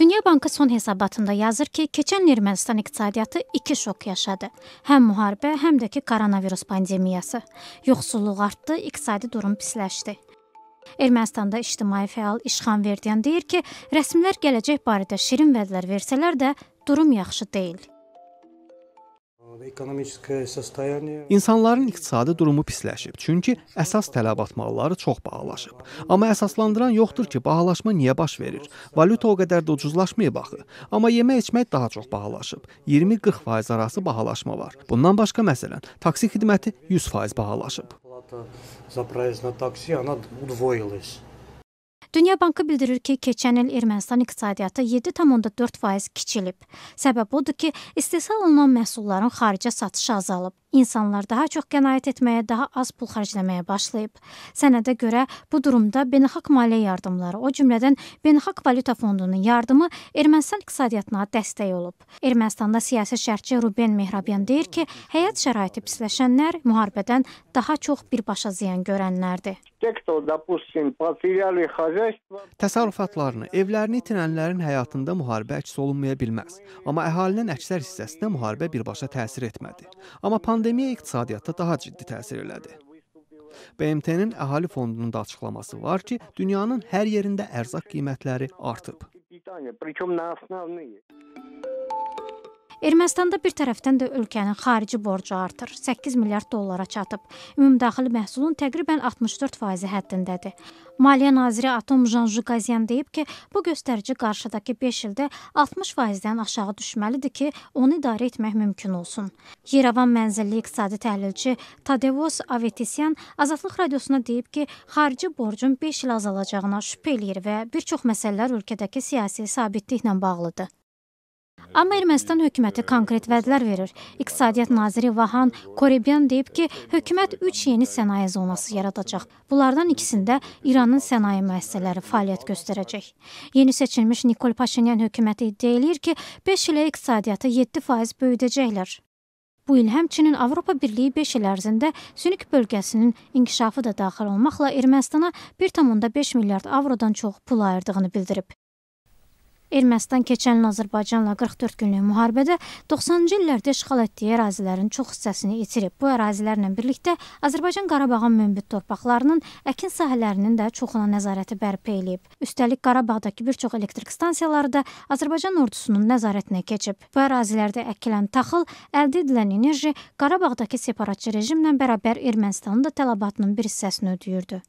Dünya Bankı son hesabatında yazır ki, keçən il Ermənistan iqtisadiyyatı iki şok yaşadı. Həm müharibə, həm də ki, koronavirus pandemiyası. Yoxsulluq artdı, iqtisadi durum pisləşdi. Ermənistanda ictimai fəal İşxan Verdiyan deyir ki, rəsmilər gələcək barədə şirin vədlər versələr də durum yaxşı deyil. İnsanların iqtisadi durumu pisləşib, çünki əsas tələbat malları çox bahalaşıb. Amma əsaslandıran yoxdur ki, bahalaşma niyə baş verir? Valyuta o qədər də ucuzlaşmayıb axı. Amma yemək-içmək daha çox bahalaşıb. 20-40% arası bahalaşma var. Bundan başqa məsələn, taksi xidməti 100% bahalaşıb. Плата за проезд на такси, она удвоилась. Dünya Bankı bildirir ki, keçən il Ermənistan iqtisadiyyatı 7,4% kiçilib. Səbəb odur ki, istehsal olunan məhsulların xaricə satışı azalıb. İnsanlar daha çox qənaət etməyə, daha az pul xərcləməyə başlayıb. Sənədə görə bu durumda beynəlxalq maliyyə yardımları, o cümlədən Beynəlxalq Valyuta Fondunun yardımı Ermənistan iqtisadiyyatına dəstək olub. Ermənistanda siyasi şərhçi Ruben Mehrabyan deyir ki, həyat şəraiti pisləşənlər müharibədən daha çox birbaşa ziyan görənlərdir. Те, кто, допустим, потеряли хозяйство... Təsərrüfatlarını, evlərini itirənlərin həyatında müharibə əks olunmaya bilməz. Amma əhalinin əksər hissəsinə müharibə birbaşa təsir etmədi. Amma pandemiya iqtisadiyyata daha ciddi təsir elədi. BMT-nin əhali fondunun da açıqlaması var ki, dünyanın hər yerində ərzaq qiymətləri artıb. Причём на основные Ermənistanda bir tərəfdən də ölkənin xarici borcu artır. 8 milyard dollara çatıb. Ümumdaxili məhsulun təqribən 64% həddindədir. Maliyyə naziri Atom Janjukazyan deyib ki, bu göstərici qarşıdakı 5 ildə 60%-dən aşağı düşməlidir ki, onu idarə etmək mümkün olsun. Yerevan mənzilli iqtisadi təhlilçi Tadevos Avetisyan Azadlıq radiosuna deyib ki, xarici borcun 5 il azalacağına şübhə eləyir və bir çox məsələlər ölkədəki siyasi sabitliklə bağlıdır. Amma Ermənistan hökuməti konkret vədlər verir. İqtisadiyyat naziri Vahan Korebyan deyib ki, hökumət 3 yeni sənaye zonası yaradacaq. Bunlardan ikisində İranın sənaye müəssisələri fəaliyyət göstərəcək. Yeni seçilmiş Nikol Paşinyan hökuməti iddia eləyir ki, 5 ilə iqtisadiyyatı 7% böyüdəcəklər. Bu il həmçinin Avropa Birliyi 5 il ərzində Sünik bölgəsinin inkişafı da daxil olmaqla Ermənistana 1.5 milyard avrodan çox pul ayırdığını bildirib. Ermənistan keçən il Azərbaycanla 44 günlük müharibədə 90-cı illərdə işğal etdiyi ərazilərin çox hissəsini itirib. Bu ərazilərlə birlikdə Azərbaycan Qarabağın münbit torpaqlarının əkin sahələrinin də çoxuna nəzarəti bərpa eləyib. Üstəlik Qarabağdakı bir çox elektrik stansiyaları da Azərbaycan ordusunun nəzarətinə keçib. Bu ərazilərdə əkilən taxıl, əldə edilən enerji Qarabağdakı separatçı rejimlə bərabər Ermənistanın da tələbatının bir hissəsini ödəyirdi.